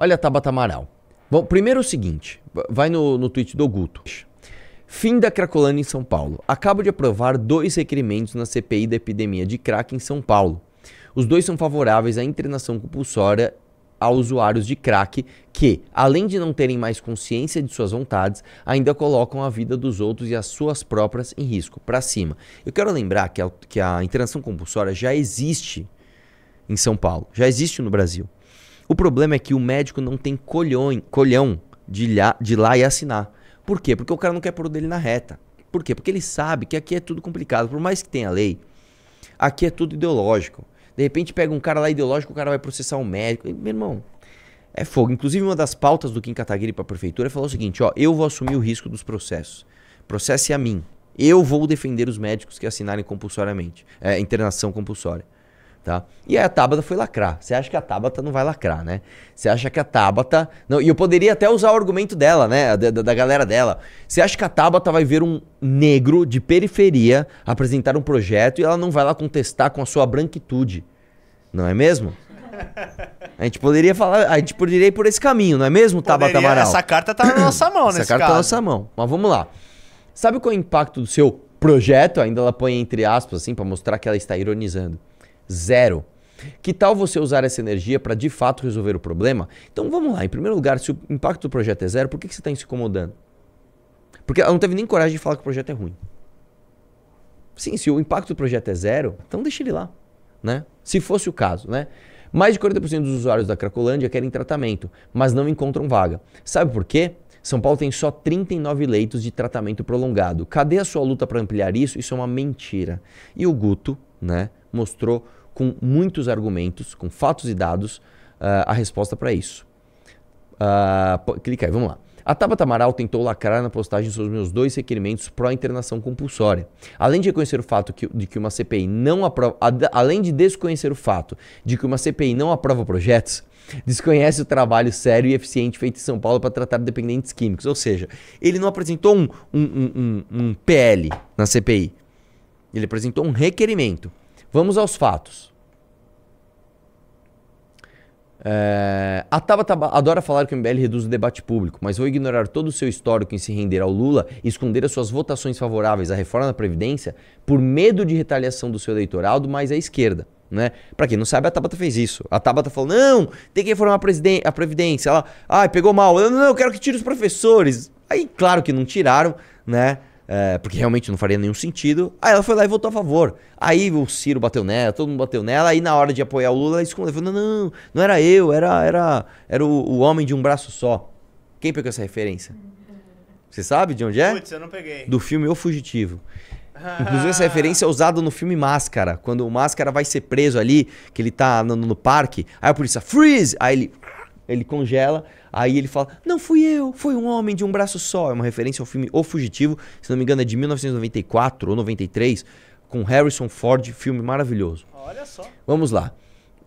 Olha a Tabata Amaral. Bom, primeiro é o seguinte, vai no, no tweet do Guto. Fim da Cracolândia em São Paulo. Acabo de aprovar dois requerimentos na CPI da epidemia de crack em São Paulo. Os dois são favoráveis à internação compulsória a usuários de crack que, além de não terem mais consciência de suas vontades, ainda colocam a vida dos outros e as suas próprias em risco. Para cima. Eu quero lembrar que a, que a internação compulsória já existe em São Paulo, já existe no Brasil. O problema é que o médico não tem colhão, colhão de, lá, de lá e assinar. Por quê? Porque o cara não quer pôr o dele na reta. Por quê? Porque ele sabe que aqui é tudo complicado. Por mais que tenha lei, aqui é tudo ideológico. De repente pega um cara lá ideológico, o cara vai processar um médico. E, meu irmão, é fogo. Inclusive, uma das pautas do Kim Kataguiri para a prefeitura falou o seguinte: ó, eu vou assumir o risco dos processos. Processe a mim. Eu vou defender os médicos que assinarem compulsoriamente, é, internação compulsória. Tá? E aí a Tabata foi lacrar. Você acha que a Tabata não vai lacrar, né? Você acha que a Tabata. Não, e eu poderia até usar o argumento dela, né? Da, da, galera dela. Você acha que a Tabata vai ver um negro de periferia apresentar um projeto e ela não vai lá contestar com a sua branquitude? Não é mesmo? A gente poderia falar, a gente poderia ir por esse caminho, não é mesmo, poderia, Tabata Amaral? Essa carta tá na nossa mão, né? Essa carta caso. tá na nossa mão. Mas vamos lá. Sabe qual é o impacto do seu projeto? Ainda ela põe entre aspas, assim, para mostrar que ela está ironizando zero. Que tal você usar essa energia para de fato resolver o problema? Então vamos lá, em primeiro lugar, se o impacto do projeto é zero, por que, que você está se incomodando? Porque ela não teve nem coragem de falar que o projeto é ruim. Sim, se o impacto do projeto é zero, então deixa ele lá, né? Se fosse o caso, né? Mais de 40% dos usuários da Cracolândia querem tratamento, mas não encontram vaga. Sabe por quê? São Paulo tem só 39 leitos de tratamento prolongado. Cadê a sua luta para ampliar isso? Isso é uma mentira. E o Guto, né, mostrou com muitos argumentos, com fatos e dados, uh, a resposta para isso. Uh, clica aí, vamos lá. A Tabata Amaral tentou lacrar na postagem sobre meus dois requerimentos pró-internação compulsória. Além de reconhecer o fato que, de que uma CPI não aprova, além de desconhecer o fato de que uma CPI não aprova projetos, desconhece o trabalho sério e eficiente feito em São Paulo para tratar dependentes químicos. Ou seja, ele não apresentou um, um, um, um PL na CPI. Ele apresentou um requerimento. Vamos aos fatos. É, a Tabata adora falar que o MBL reduz o debate público, mas vou ignorar todo o seu histórico em se render ao Lula e esconder as suas votações favoráveis à reforma da Previdência por medo de retaliação do seu eleitorado mais à esquerda. Né? Pra quem não sabe, a Tabata fez isso. A Tabata falou: não, tem que reformar a, a Previdência. Ela, ai, ah, pegou mal. Eu, não, eu quero que tire os professores. Aí, claro que não tiraram, né? É, porque realmente não faria nenhum sentido. Aí ela foi lá e votou a favor. Aí o Ciro bateu nela, todo mundo bateu nela. Aí na hora de apoiar o Lula, ela escondeu. Falou, não, não, não era eu, era, era, era o, o homem de um braço só. Quem pegou essa referência? Você sabe de onde é? Putz, eu não peguei. Do filme O Fugitivo. Inclusive, essa referência é usada no filme Máscara. Quando o Máscara vai ser preso ali, que ele tá no, no parque, aí a polícia freeze! Aí ele, ele congela. Aí ele fala: Não fui eu, foi um homem de um braço só. É uma referência ao filme O Fugitivo, se não me engano, é de 1994 ou 93, com Harrison Ford, filme maravilhoso. Olha só. Vamos lá.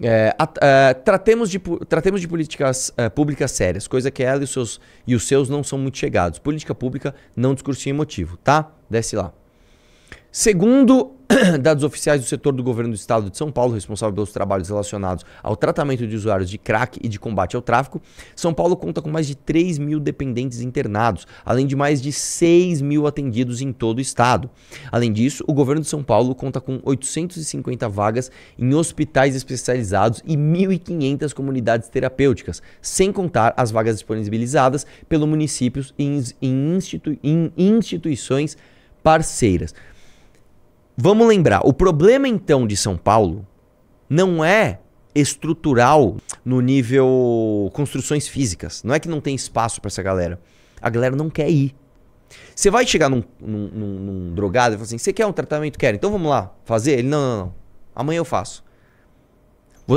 É, a, a, é, tratemos, de, tratemos de políticas a, é, públicas sérias, coisa que ela e os, seus, e os seus não são muito chegados. Política pública não discursinho emotivo, tá? Desce lá. Segundo dados oficiais do setor do governo do estado de São Paulo, responsável pelos trabalhos relacionados ao tratamento de usuários de crack e de combate ao tráfico, São Paulo conta com mais de 3 mil dependentes internados, além de mais de 6 mil atendidos em todo o estado. Além disso, o governo de São Paulo conta com 850 vagas em hospitais especializados e 1.500 comunidades terapêuticas, sem contar as vagas disponibilizadas pelos municípios em, institui em instituições parceiras. Vamos lembrar, o problema então de São Paulo não é estrutural no nível construções físicas. Não é que não tem espaço para essa galera. A galera não quer ir. Você vai chegar num, num, num, num drogado e falar assim: você quer um tratamento? Quero. Então vamos lá fazer? Ele: não, não, não. Amanhã eu faço.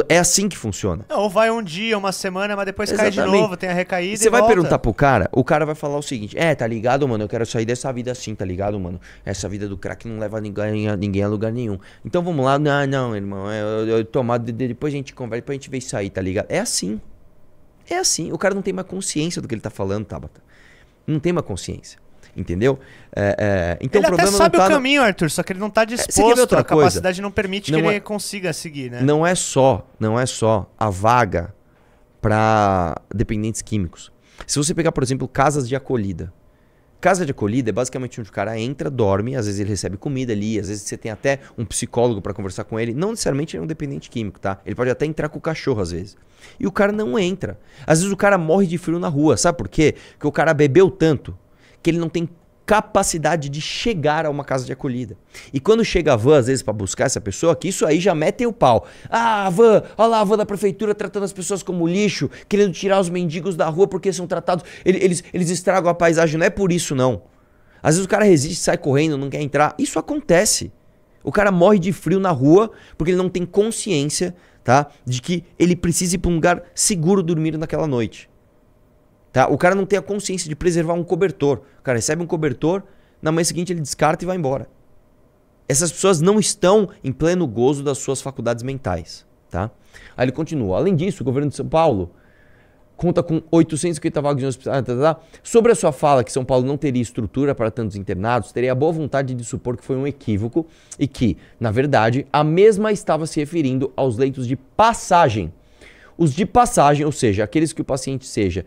É assim que funciona. ou vai um dia, uma semana, mas depois Exatamente. cai de novo, tem a recaída. Você vai volta. perguntar pro cara, o cara vai falar o seguinte: É, tá ligado, mano? Eu quero sair dessa vida assim, tá ligado, mano? Essa vida do crack não leva ninguém, a, ninguém a lugar nenhum. Então vamos lá, não, não, irmão. É, eu, eu, eu depois a gente conversa, depois a gente vê isso aí, tá ligado? É assim. É assim. O cara não tem uma consciência do que ele tá falando, Tabata. Não tem uma consciência. Entendeu? É, é, então ele o problema até sabe tá o caminho, no... Arthur, só que ele não está é, disposto, outra a coisa? capacidade não permite não que ele é- consiga seguir, né? Não é só, não é só a vaga para dependentes químicos. Se você pegar, por exemplo, casas de acolhida. Casa de acolhida é basicamente onde o cara entra, dorme, às vezes ele recebe comida ali, às vezes você tem até um psicólogo para conversar com ele. Não necessariamente ele é um dependente químico, tá? Ele pode até entrar com o cachorro às vezes. E o cara não entra. Às vezes o cara morre de frio na rua, sabe por quê? Porque o cara bebeu tanto que ele não tem capacidade de chegar a uma casa de acolhida. E quando chega a van, às vezes, para buscar essa pessoa, que isso aí já mete o pau. Ah, a van, olha lá a van da prefeitura tratando as pessoas como lixo, querendo tirar os mendigos da rua porque são tratados, eles, eles estragam a paisagem. Não é por isso, não. Às vezes o cara resiste, sai correndo, não quer entrar. Isso acontece. O cara morre de frio na rua porque ele não tem consciência, tá? De que ele precisa ir para um lugar seguro dormir naquela noite. Tá? O cara não tem a consciência de preservar um cobertor. O cara recebe um cobertor, na manhã seguinte ele descarta e vai embora. Essas pessoas não estão em pleno gozo das suas faculdades mentais. Tá? Aí ele continua. Além disso, o governo de São Paulo conta com 850 vagas de hospital. Tá, tá, tá, Sobre a sua fala que São Paulo não teria estrutura para tantos internados, teria a boa vontade de supor que foi um equívoco e que, na verdade, a mesma estava se referindo aos leitos de passagem os de passagem, ou seja, aqueles que o paciente seja,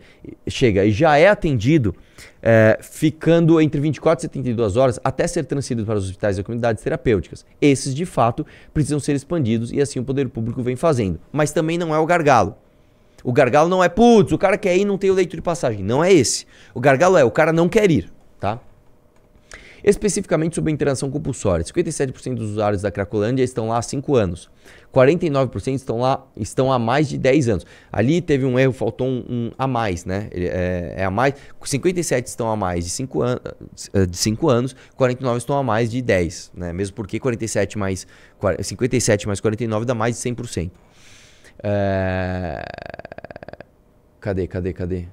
chega e já é atendido, é, ficando entre 24 e 72 horas até ser transferido para os hospitais e comunidades terapêuticas. Esses, de fato, precisam ser expandidos e assim o poder público vem fazendo. Mas também não é o gargalo. O gargalo não é, putz, o cara quer ir e não tem o leito de passagem. Não é esse. O gargalo é, o cara não quer ir, tá? Especificamente sobre a interação compulsória, 57% dos usuários da Cracolândia estão lá há 5 anos. 49% estão lá estão há mais de 10 anos. Ali teve um erro, faltou um, um a mais, né? É, é, a mais. 57 estão a mais de 5 an eh, de 5 anos, 49 estão a mais de 10, né? Mesmo porque 47 mais 57 mais 49 dá mais de 100%. É... Eh, cadê, cadê, cadê?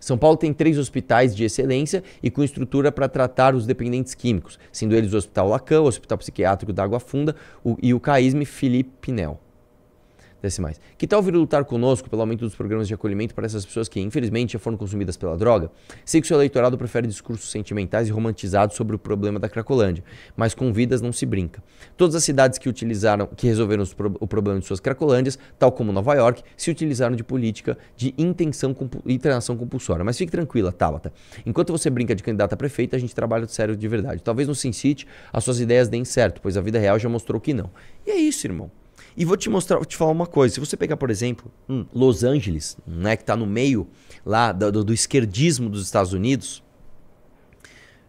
São Paulo tem três hospitais de excelência e com estrutura para tratar os dependentes químicos, sendo eles o Hospital Lacan, o Hospital Psiquiátrico da Água Funda o, e o CAISME Felipe Pinel desse mais. Que tal vir lutar conosco pelo aumento dos programas de acolhimento para essas pessoas que, infelizmente, já foram consumidas pela droga? Sei que seu eleitorado prefere discursos sentimentais e romantizados sobre o problema da Cracolândia, mas com vidas não se brinca. Todas as cidades que utilizaram, que resolveram pro, o problema de suas Cracolândias, tal como Nova York, se utilizaram de política de intenção e internação compulsória. Mas fique tranquila, Tabata. Enquanto você brinca de candidata a prefeita, a gente trabalha sério de verdade. Talvez no Sin City as suas ideias deem certo, pois a vida real já mostrou que não. E é isso, irmão. E vou te mostrar, vou te falar uma coisa. Se você pegar, por exemplo, hum, Los Angeles, né, que está no meio lá do, do, esquerdismo dos Estados Unidos,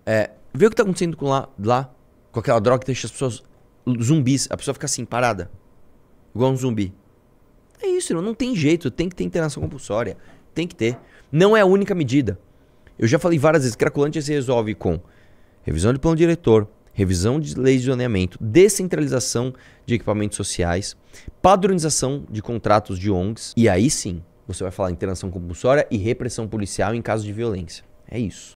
é, vê o que está acontecendo com lá, lá, com aquela droga que deixa as pessoas zumbis. A pessoa fica assim, parada, igual um zumbi. É isso, não, não tem jeito, tem que ter internação compulsória. Tem que ter. Não é a única medida. Eu já falei várias vezes, Cracolândia se resolve com revisão de plano diretor, revisão de leis de zoneamento, descentralização de equipamentos sociais, padronização de contratos de ONGs, e aí sim você vai falar internação compulsória e repressão policial em caso de violência. É isso.